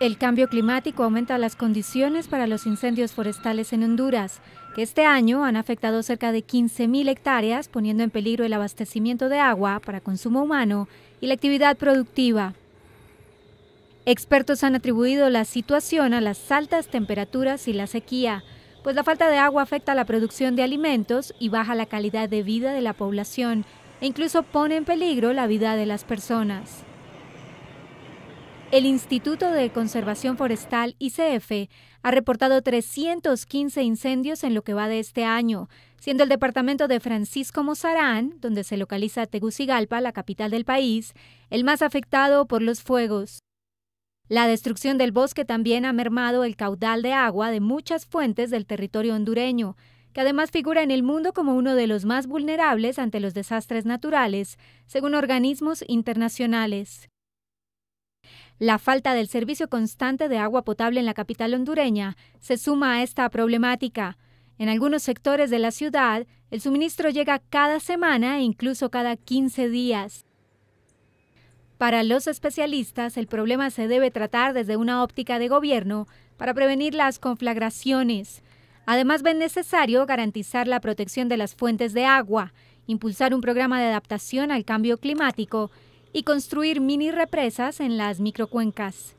El cambio climático aumenta las condiciones para los incendios forestales en Honduras, que este año han afectado cerca de 15.000 hectáreas, poniendo en peligro el abastecimiento de agua para consumo humano y la actividad productiva. Expertos han atribuido la situación a las altas temperaturas y la sequía, pues la falta de agua afecta la producción de alimentos y baja la calidad de vida de la población e incluso pone en peligro la vida de las personas. El Instituto de Conservación Forestal, ICF, ha reportado 315 incendios en lo que va de este año, siendo el departamento de Francisco Mozarán, donde se localiza Tegucigalpa, la capital del país, el más afectado por los fuegos. La destrucción del bosque también ha mermado el caudal de agua de muchas fuentes del territorio hondureño, que además figura en el mundo como uno de los más vulnerables ante los desastres naturales, según organismos internacionales. La falta del servicio constante de agua potable en la capital hondureña se suma a esta problemática. En algunos sectores de la ciudad, el suministro llega cada semana e incluso cada 15 días. Para los especialistas, el problema se debe tratar desde una óptica de gobierno para prevenir las conflagraciones. Además, ven necesario garantizar la protección de las fuentes de agua, impulsar un programa de adaptación al cambio climático y construir mini represas en las microcuencas.